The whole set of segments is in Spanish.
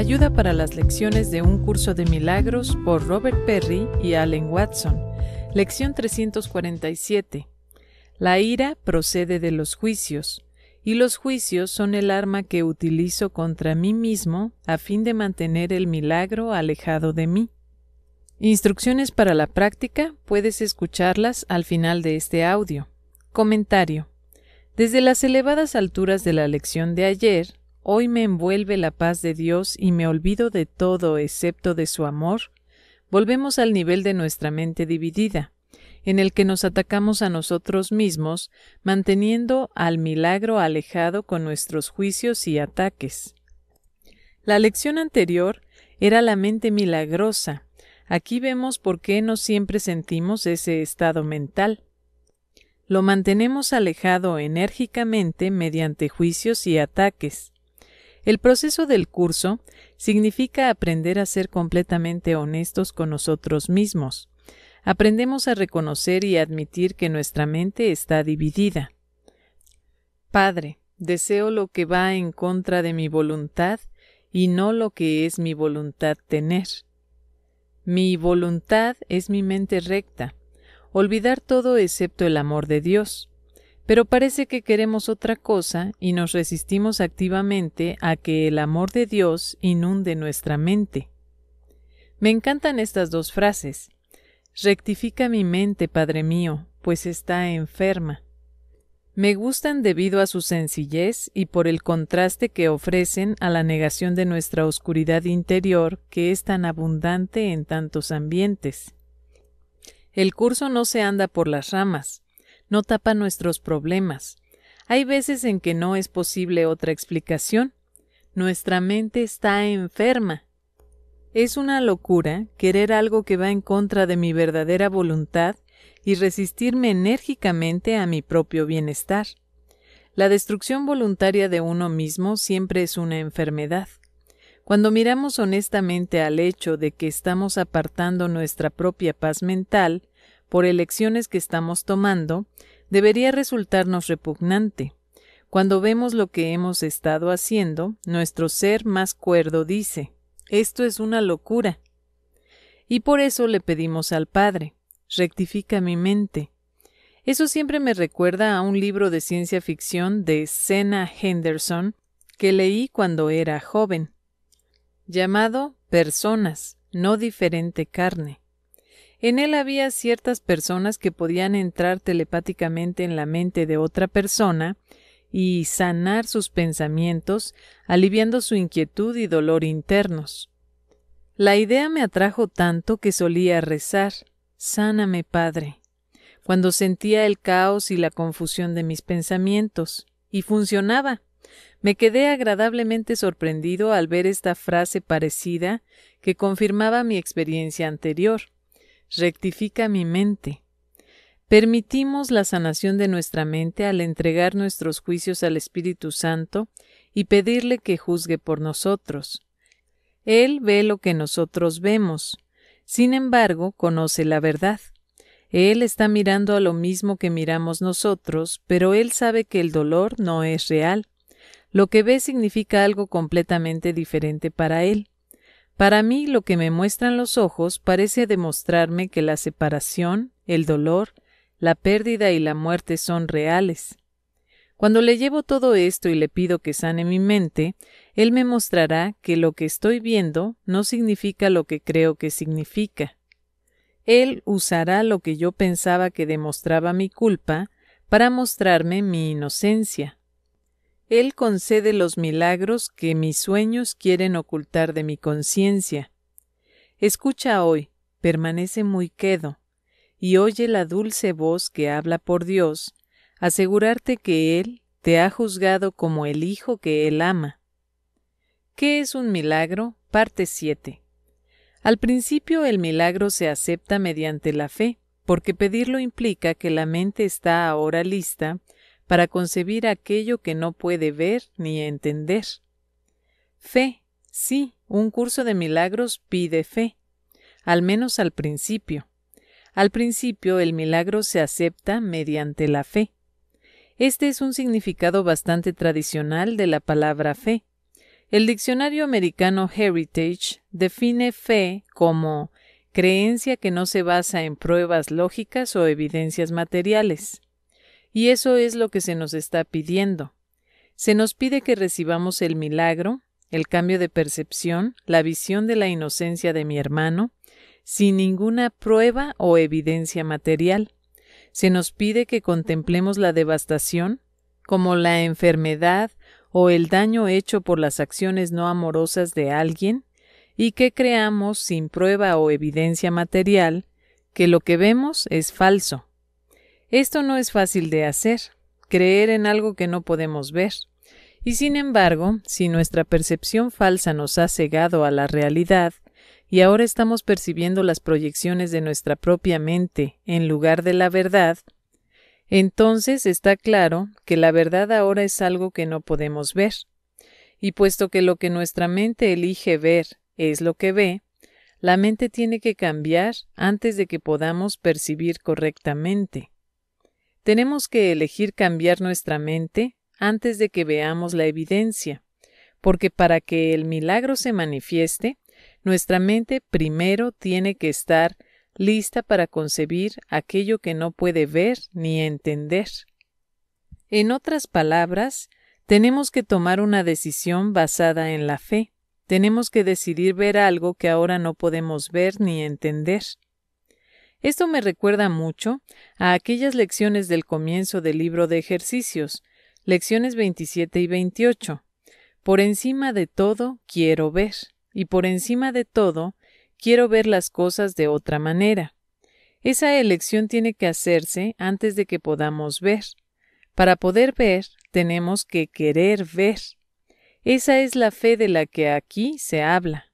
Ayuda para las lecciones de un curso de milagros por Robert Perry y Allen Watson. Lección 347. La ira procede de los juicios, y los juicios son el arma que utilizo contra mí mismo a fin de mantener el milagro alejado de mí. Instrucciones para la práctica puedes escucharlas al final de este audio. Comentario. Desde las elevadas alturas de la lección de ayer, Hoy me envuelve la paz de Dios y me olvido de todo excepto de su amor. Volvemos al nivel de nuestra mente dividida, en el que nos atacamos a nosotros mismos, manteniendo al milagro alejado con nuestros juicios y ataques. La lección anterior era la mente milagrosa. Aquí vemos por qué no siempre sentimos ese estado mental. Lo mantenemos alejado enérgicamente mediante juicios y ataques. El proceso del curso significa aprender a ser completamente honestos con nosotros mismos. Aprendemos a reconocer y admitir que nuestra mente está dividida. Padre, deseo lo que va en contra de mi voluntad y no lo que es mi voluntad tener. Mi voluntad es mi mente recta, olvidar todo excepto el amor de Dios. Pero parece que queremos otra cosa y nos resistimos activamente a que el amor de Dios inunde nuestra mente. Me encantan estas dos frases. Rectifica mi mente, Padre mío, pues está enferma. Me gustan debido a su sencillez y por el contraste que ofrecen a la negación de nuestra oscuridad interior que es tan abundante en tantos ambientes. El curso no se anda por las ramas, no tapa nuestros problemas. Hay veces en que no es posible otra explicación. Nuestra mente está enferma. Es una locura querer algo que va en contra de mi verdadera voluntad y resistirme enérgicamente a mi propio bienestar. La destrucción voluntaria de uno mismo siempre es una enfermedad. Cuando miramos honestamente al hecho de que estamos apartando nuestra propia paz mental, por elecciones que estamos tomando debería resultarnos repugnante. Cuando vemos lo que hemos estado haciendo, nuestro ser más cuerdo dice Esto es una locura. Y por eso le pedimos al Padre Rectifica mi mente. Eso siempre me recuerda a un libro de ciencia ficción de Sena Henderson que leí cuando era joven, llamado Personas, no diferente carne. En él había ciertas personas que podían entrar telepáticamente en la mente de otra persona y sanar sus pensamientos, aliviando su inquietud y dolor internos. La idea me atrajo tanto que solía rezar Sáname, Padre, cuando sentía el caos y la confusión de mis pensamientos, y funcionaba. Me quedé agradablemente sorprendido al ver esta frase parecida que confirmaba mi experiencia anterior rectifica mi mente. Permitimos la sanación de nuestra mente al entregar nuestros juicios al Espíritu Santo y pedirle que juzgue por nosotros. Él ve lo que nosotros vemos. Sin embargo, conoce la verdad. Él está mirando a lo mismo que miramos nosotros, pero él sabe que el dolor no es real. Lo que ve significa algo completamente diferente para él. Para mí lo que me muestran los ojos parece demostrarme que la separación, el dolor, la pérdida y la muerte son reales. Cuando le llevo todo esto y le pido que sane mi mente, él me mostrará que lo que estoy viendo no significa lo que creo que significa. Él usará lo que yo pensaba que demostraba mi culpa para mostrarme mi inocencia. Él concede los milagros que mis sueños quieren ocultar de mi conciencia. Escucha hoy, permanece muy quedo, y oye la dulce voz que habla por Dios, asegurarte que Él te ha juzgado como el Hijo que Él ama. ¿Qué es un milagro? Parte 7. Al principio el milagro se acepta mediante la fe, porque pedirlo implica que la mente está ahora lista para concebir aquello que no puede ver ni entender. Fe, sí, un curso de milagros pide fe, al menos al principio. Al principio el milagro se acepta mediante la fe. Este es un significado bastante tradicional de la palabra fe. El diccionario americano Heritage define fe como creencia que no se basa en pruebas lógicas o evidencias materiales. Y eso es lo que se nos está pidiendo. Se nos pide que recibamos el milagro, el cambio de percepción, la visión de la inocencia de mi hermano, sin ninguna prueba o evidencia material. Se nos pide que contemplemos la devastación, como la enfermedad o el daño hecho por las acciones no amorosas de alguien, y que creamos, sin prueba o evidencia material, que lo que vemos es falso, esto no es fácil de hacer, creer en algo que no podemos ver. Y sin embargo, si nuestra percepción falsa nos ha cegado a la realidad, y ahora estamos percibiendo las proyecciones de nuestra propia mente en lugar de la verdad, entonces está claro que la verdad ahora es algo que no podemos ver. Y puesto que lo que nuestra mente elige ver es lo que ve, la mente tiene que cambiar antes de que podamos percibir correctamente. Tenemos que elegir cambiar nuestra mente antes de que veamos la evidencia, porque para que el milagro se manifieste, nuestra mente primero tiene que estar lista para concebir aquello que no puede ver ni entender. En otras palabras, tenemos que tomar una decisión basada en la fe. Tenemos que decidir ver algo que ahora no podemos ver ni entender. Esto me recuerda mucho a aquellas lecciones del comienzo del libro de ejercicios, lecciones 27 y 28. Por encima de todo quiero ver, y por encima de todo quiero ver las cosas de otra manera. Esa elección tiene que hacerse antes de que podamos ver. Para poder ver, tenemos que querer ver. Esa es la fe de la que aquí se habla.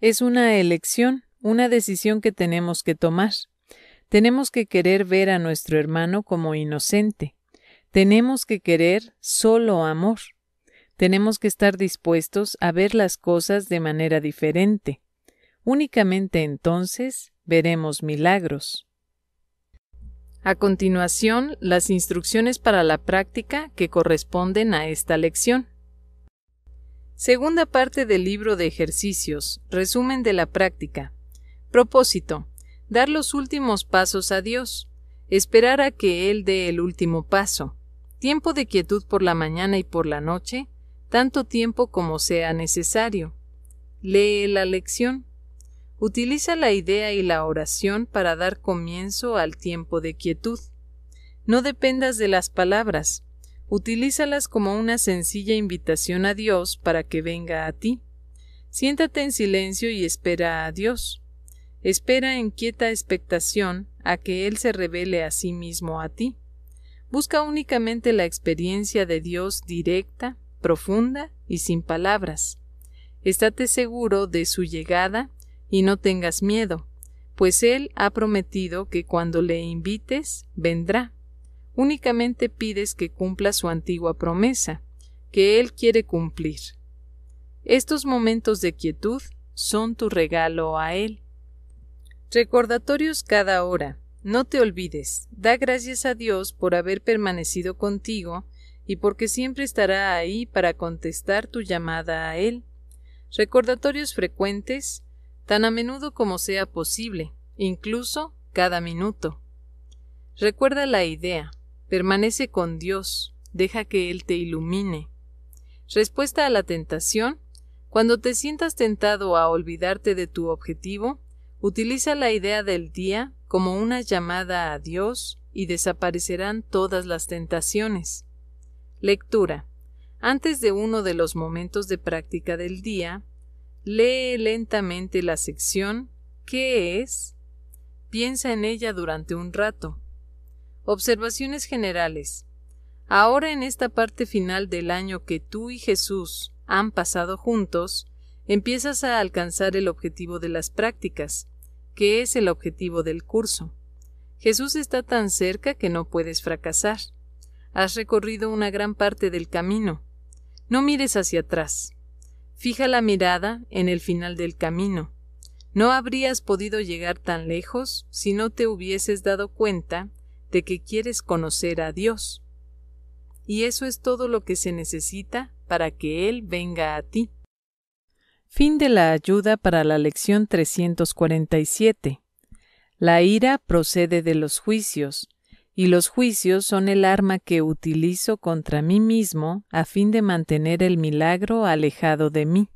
Es una elección, una decisión que tenemos que tomar. Tenemos que querer ver a nuestro hermano como inocente. Tenemos que querer solo amor. Tenemos que estar dispuestos a ver las cosas de manera diferente. Únicamente entonces veremos milagros. A continuación, las instrucciones para la práctica que corresponden a esta lección. Segunda parte del libro de ejercicios, resumen de la práctica, Propósito. Dar los últimos pasos a Dios. Esperar a que Él dé el último paso. Tiempo de quietud por la mañana y por la noche, tanto tiempo como sea necesario. Lee la lección. Utiliza la idea y la oración para dar comienzo al tiempo de quietud. No dependas de las palabras, utilízalas como una sencilla invitación a Dios para que venga a ti. Siéntate en silencio y espera a Dios. Espera en quieta expectación a que Él se revele a sí mismo a ti. Busca únicamente la experiencia de Dios directa, profunda y sin palabras. Estate seguro de su llegada y no tengas miedo, pues Él ha prometido que cuando le invites, vendrá. Únicamente pides que cumpla su antigua promesa, que Él quiere cumplir. Estos momentos de quietud son tu regalo a Él. Recordatorios cada hora. No te olvides. Da gracias a Dios por haber permanecido contigo y porque siempre estará ahí para contestar tu llamada a Él. Recordatorios frecuentes, tan a menudo como sea posible, incluso cada minuto. Recuerda la idea. Permanece con Dios. Deja que Él te ilumine. Respuesta a la tentación. Cuando te sientas tentado a olvidarte de tu objetivo, Utiliza la idea del día como una llamada a Dios y desaparecerán todas las tentaciones. Lectura. Antes de uno de los momentos de práctica del día, lee lentamente la sección ¿Qué es? Piensa en ella durante un rato. Observaciones generales. Ahora en esta parte final del año que tú y Jesús han pasado juntos, empiezas a alcanzar el objetivo de las prácticas, que es el objetivo del curso. Jesús está tan cerca que no puedes fracasar. Has recorrido una gran parte del camino. No mires hacia atrás. Fija la mirada en el final del camino. No habrías podido llegar tan lejos si no te hubieses dado cuenta de que quieres conocer a Dios. Y eso es todo lo que se necesita para que Él venga a ti. Fin de la ayuda para la lección 347. La ira procede de los juicios, y los juicios son el arma que utilizo contra mí mismo a fin de mantener el milagro alejado de mí.